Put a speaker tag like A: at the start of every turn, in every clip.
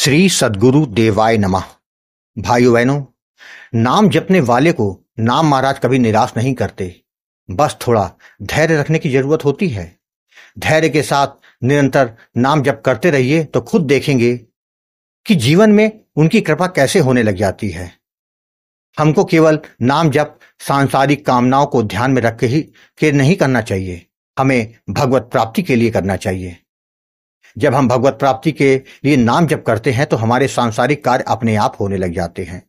A: श्री सदगुरु देवाय नमः भाइयों बहनों नाम जपने वाले को नाम महाराज कभी निराश नहीं करते बस थोड़ा धैर्य रखने की जरूरत होती है धैर्य के साथ निरंतर नाम जप करते रहिए तो खुद देखेंगे कि जीवन में उनकी कृपा कैसे होने लग जाती है हमको केवल नाम जप सांसारिक कामनाओं को ध्यान में रख के ही के नहीं करना चाहिए हमें भगवत प्राप्ति के लिए करना चाहिए जब हम भगवत प्राप्ति के लिए नाम जप करते हैं तो हमारे सांसारिक कार्य अपने आप होने लग जाते हैं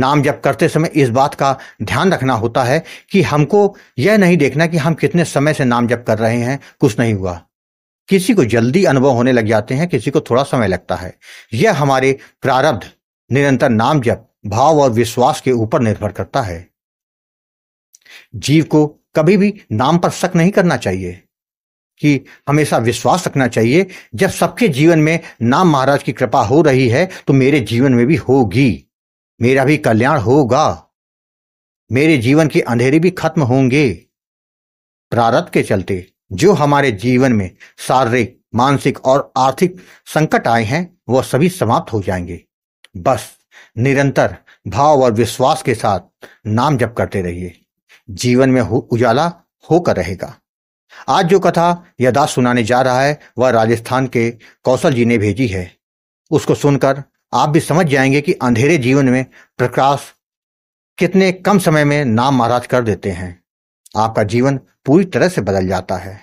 A: नाम जप करते समय इस बात का ध्यान रखना होता है कि हमको यह नहीं देखना कि हम कितने समय से नाम जप कर रहे हैं कुछ नहीं हुआ किसी को जल्दी अनुभव होने लग जाते हैं किसी को थोड़ा समय लगता है यह हमारे प्रारब्ध निरंतर नाम जप भाव और विश्वास के ऊपर निर्भर करता है जीव को कभी भी नाम पर शक नहीं करना चाहिए कि हमेशा विश्वास रखना चाहिए जब सबके जीवन में नाम महाराज की कृपा हो रही है तो मेरे जीवन में भी होगी मेरा भी कल्याण होगा मेरे जीवन के अंधेरे भी खत्म होंगे प्रारब्ध के चलते जो हमारे जीवन में शारीरिक मानसिक और आर्थिक संकट आए हैं वह सभी समाप्त हो जाएंगे बस निरंतर भाव और विश्वास के साथ नाम जप करते रहिए जीवन में उजाला होकर रहेगा आज जो कथा यदा सुनाने जा रहा है वह राजस्थान के कौशल जी ने भेजी है उसको सुनकर आप भी समझ जाएंगे कि अंधेरे जीवन में प्रकाश कितने कम समय में नाम महाराज कर देते हैं आपका जीवन पूरी तरह से बदल जाता है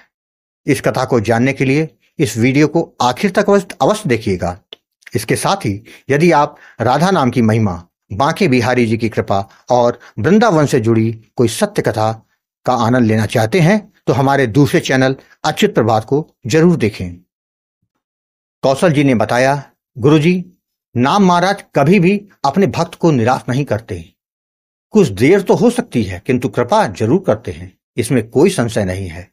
A: इस कथा को जानने के लिए इस वीडियो को आखिर तक अवश्य देखिएगा इसके साथ ही यदि आप राधा नाम की महिमा बांके बिहारी जी की कृपा और वृंदावन से जुड़ी कोई सत्य कथा का आनंद लेना चाहते हैं तो हमारे दूसरे चैनल अच्युत प्रभात को जरूर देखें कौशल जी ने बताया गुरु जी नाम महाराज कभी भी अपने भक्त को निराश नहीं करते कुछ देर तो हो सकती है किंतु कृपा जरूर करते हैं इसमें कोई संशय नहीं है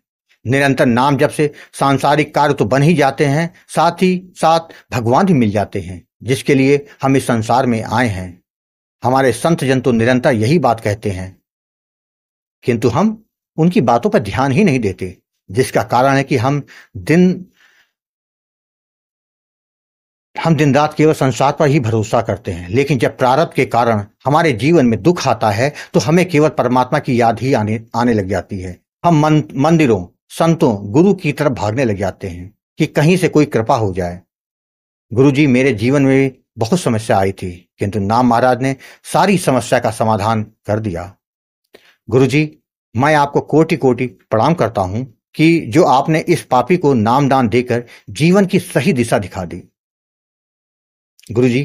A: निरंतर नाम जब से सांसारिक कार्य तो बन ही जाते हैं साथ ही साथ भगवान भी मिल जाते हैं जिसके लिए हम इस संसार में आए हैं हमारे संत जन तो निरंतर यही बात कहते हैं किंतु हम उनकी बातों पर ध्यान ही नहीं देते जिसका कारण है कि हम दिन हम दिन रात केवल संसार पर ही भरोसा करते हैं लेकिन जब प्रारब्ध के कारण हमारे जीवन में दुख आता है तो हमें केवल परमात्मा की याद ही आने आने लग जाती है हम मन, मंदिरों संतों गुरु की तरफ भागने लग जाते हैं कि कहीं से कोई कृपा हो जाए गुरु जी मेरे जीवन में बहुत समस्या आई थी किंतु नाम महाराज ने सारी समस्या का समाधान कर दिया गुरु जी मैं आपको कोटि कोटि प्रणाम करता हूं कि जो आपने इस पापी को नाम दान देकर जीवन की सही दिशा दिखा दी गुरु जी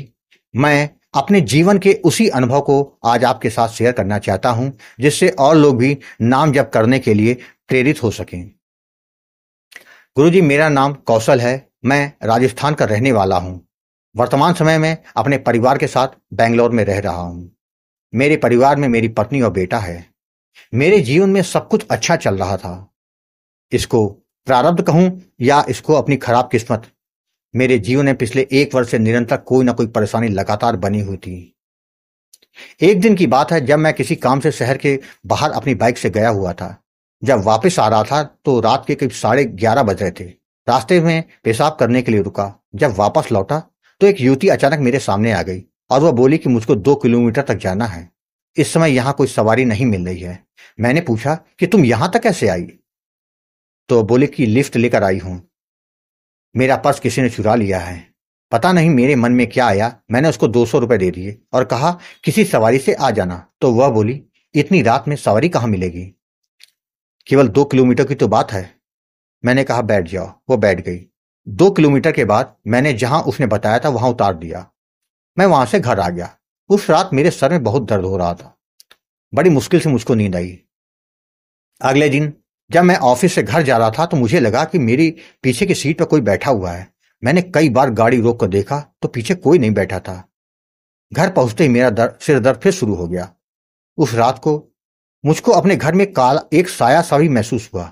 A: मैं अपने जीवन के उसी अनुभव को आज आपके साथ शेयर करना चाहता हूं जिससे और लोग भी नाम जप करने के लिए प्रेरित हो सकें गुरु जी मेरा नाम कौशल है मैं राजस्थान का रहने वाला हूं वर्तमान समय में अपने परिवार के साथ बेंगलोर में रह रहा हूं मेरे परिवार में मेरी पत्नी और बेटा है मेरे जीवन में सब कुछ अच्छा चल रहा था इसको प्रारब्ध कहूं या इसको अपनी खराब किस्मत मेरे जीवन में पिछले एक वर्ष से निरंतर कोई ना कोई परेशानी लगातार बनी हुई थी एक दिन की बात है जब मैं किसी काम से शहर के बाहर अपनी बाइक से गया हुआ था जब वापस आ रहा था तो रात के करीब साढ़े ग्यारह बज रहे थे रास्ते में पेशाब करने के लिए रुका जब वापस लौटा तो एक युवती अचानक मेरे सामने आ गई और वह बोली कि मुझको दो किलोमीटर तक जाना है इस समय यहां कोई सवारी नहीं मिल रही है मैंने पूछा कि तुम यहां तक कैसे आई तो बोले कि लिफ्ट लेकर आई हूं मेरा पर्स किसी ने चुरा लिया है पता नहीं मेरे मन में क्या आया मैंने उसको दो सौ रुपए दे दिए और कहा किसी सवारी से आ जाना तो वह बोली इतनी रात में सवारी कहां मिलेगी केवल दो किलोमीटर की तो बात है मैंने कहा बैठ जाओ वो बैठ गई दो किलोमीटर के बाद मैंने जहां उसने बताया था वहां उतार दिया मैं वहां से घर आ गया उस रात मेरे सर में बहुत दर्द हो रहा था बड़ी मुश्किल से मुझको नींद आई अगले दिन जब मैं ऑफिस से घर जा रहा था तो मुझे लगा कि मेरी पीछे की सीट पर कोई बैठा हुआ है मैंने कई बार गाड़ी रोक कर देखा तो पीछे कोई नहीं बैठा था घर पहुंचते ही मेरा सिर दर्द फिर शुरू हो गया उस रात को मुझको अपने घर में काला एक साया सा भी महसूस हुआ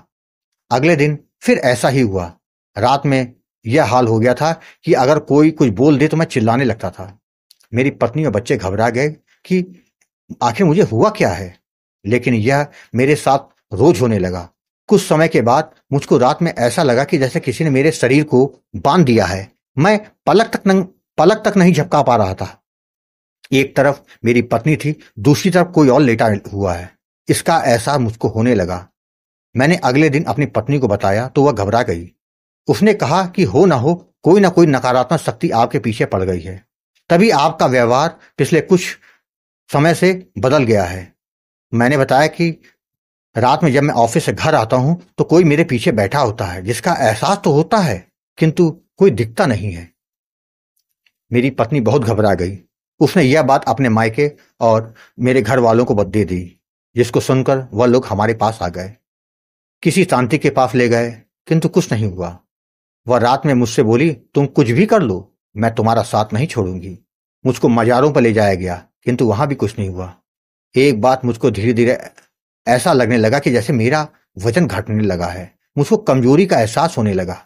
A: अगले दिन फिर ऐसा ही हुआ रात में यह हाल हो गया था कि अगर कोई कुछ बोल दे तो मैं चिल्लाने लगता था मेरी पत्नी और बच्चे घबरा गए कि आखिर मुझे हुआ क्या है लेकिन यह मेरे साथ रोज होने लगा कुछ समय के बाद मुझको रात में ऐसा लगा कि जैसे किसी ने मेरे शरीर को बांध दिया है मैं पलक तक न, पलक तक नहीं झपका पा रहा था एक तरफ मेरी पत्नी थी दूसरी तरफ कोई और लेटा हुआ है इसका एहसास मुझको होने लगा मैंने अगले दिन अपनी पत्नी को बताया तो वह घबरा गई उसने कहा कि हो ना हो कोई ना कोई नकारात्मक शक्ति आपके पीछे पड़ गई है तभी आपका व्यवहार पिछले कुछ समय से बदल गया है मैंने बताया कि रात में जब मैं ऑफिस से घर आता हूं तो कोई मेरे पीछे बैठा होता है जिसका एहसास तो होता है किंतु कोई दिखता नहीं है मेरी पत्नी बहुत घबरा गई उसने यह बात अपने मायके और मेरे घर वालों को दे दी जिसको सुनकर वह लोग हमारे पास आ गए किसी शांति के पास ले गए किंतु कुछ नहीं हुआ वह रात में मुझसे बोली तुम कुछ भी कर लो मैं तुम्हारा साथ नहीं छोड़ूंगी मुझको मजारों पर ले जाया गया किंतु वहां भी कुछ नहीं हुआ एक बात मुझको धीरे धीरे ऐसा लगने लगा कि जैसे मेरा वजन घटने लगा है मुझको कमजोरी का एहसास होने लगा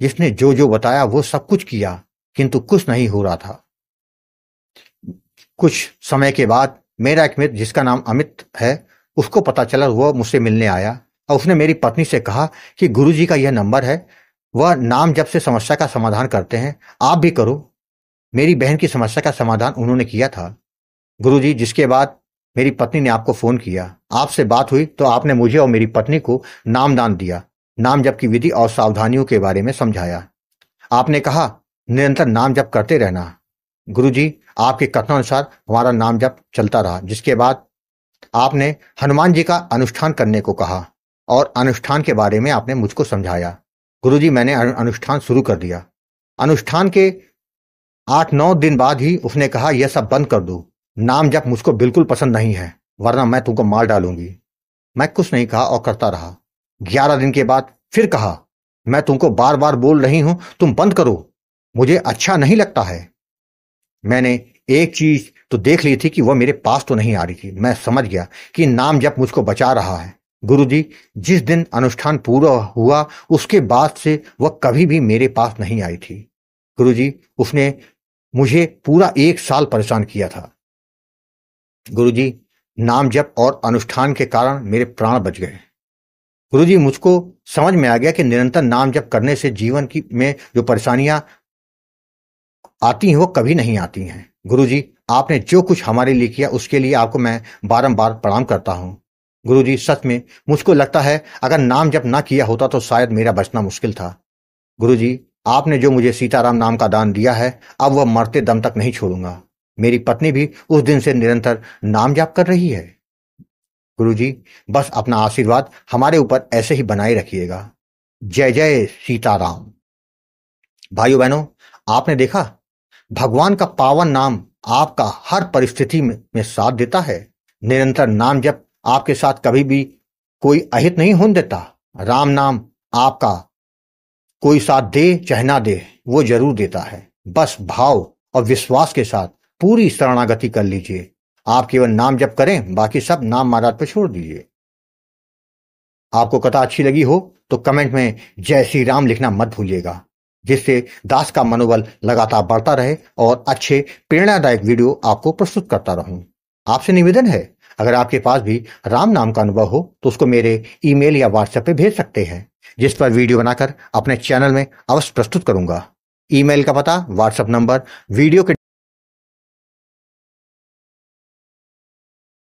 A: जिसने जो जो बताया वो सब कुछ किया किंतु कुछ नहीं हो रहा था कुछ समय के बाद मेरा एक मित्र जिसका नाम अमित है उसको पता चला वह मुझसे मिलने आया और उसने मेरी पत्नी से कहा कि गुरुजी का यह नंबर है वह नाम जब से समस्या का समाधान करते हैं आप भी करो मेरी बहन की समस्या का समाधान उन्होंने किया था गुरुजी जिसके बाद मेरी पत्नी ने आपको फोन किया आपसे बात हुई तो आपने मुझे और मेरी पत्नी को नामदान दिया नाम जब की विधि और सावधानियों के बारे में समझाया आपने कहा निरंतर नाम जप करते रहना गुरु जी आपके कथनानुसार हमारा नाम जप चलता रहा जिसके बाद आपने हनुमान जी का अनुष्ठान करने को कहा और अनुष्ठान के बारे में आपने मुझको समझाया गुरुजी मैंने अनुष्ठान शुरू कर दिया अनुष्ठान के आठ नौ दिन बाद ही उसने कहा यह सब बंद कर दो नाम जब मुझको बिल्कुल पसंद नहीं है वरना मैं तुमको मार डालूंगी मैं कुछ नहीं कहा और करता रहा ग्यारह दिन के बाद फिर कहा मैं तुमको बार बार बोल रही हूं तुम बंद करो मुझे अच्छा नहीं लगता है मैंने एक चीज तो देख ली थी कि वह मेरे पास तो नहीं आ रही थी मैं समझ गया कि नाम जब मुझको बचा रहा है गुरुजी जिस दिन अनुष्ठान पूरा हुआ उसके बाद से वह कभी भी मेरे पास नहीं आई थी गुरुजी उसने मुझे पूरा एक साल परेशान किया था गुरुजी नाम जप और अनुष्ठान के कारण मेरे प्राण बच गए गुरुजी मुझको समझ में आ गया कि निरंतर नाम जप करने से जीवन की में जो परेशानियां आती हैं वो कभी नहीं आती हैं गुरुजी आपने जो कुछ हमारे लिए किया उसके लिए आपको मैं बारंबार प्रणाम करता हूं गुरुजी सच में मुझको लगता है अगर नाम जब ना किया होता तो शायद मेरा बचना मुश्किल था गुरुजी आपने जो मुझे सीताराम नाम का दान दिया है अब वह मरते दम तक नहीं छोड़ूंगा मेरी पत्नी भी उस दिन से निरंतर नाम जाप कर रही है गुरुजी बस अपना आशीर्वाद हमारे ऊपर ऐसे ही बनाए रखिएगा जय जय सीताराम भाइयों बहनों आपने देखा भगवान का पावन नाम आपका हर परिस्थिति में, में साथ देता है निरंतर नाम जप आपके साथ कभी भी कोई अहित नहीं होने देता राम नाम आपका कोई साथ दे चाहे ना दे वो जरूर देता है बस भाव और विश्वास के साथ पूरी शरणागति कर लीजिए आप केवल नाम जप करें बाकी सब नाम महाराज पर छोड़ दीजिए आपको कथा अच्छी लगी हो तो कमेंट में जय श्री राम लिखना मत भूलिएगा जिससे दास का मनोबल लगातार बढ़ता रहे और अच्छे प्रेरणादायक वीडियो आपको प्रस्तुत करता रहूं आपसे निवेदन है अगर आपके पास भी राम नाम का अनुभव हो तो उसको मेरे ईमेल या व्हाट्सएप पे भेज सकते हैं जिस पर वीडियो बनाकर अपने चैनल में अवश्य प्रस्तुत करूंगा ईमेल का पता व्हाट्सएप नंबर वीडियो के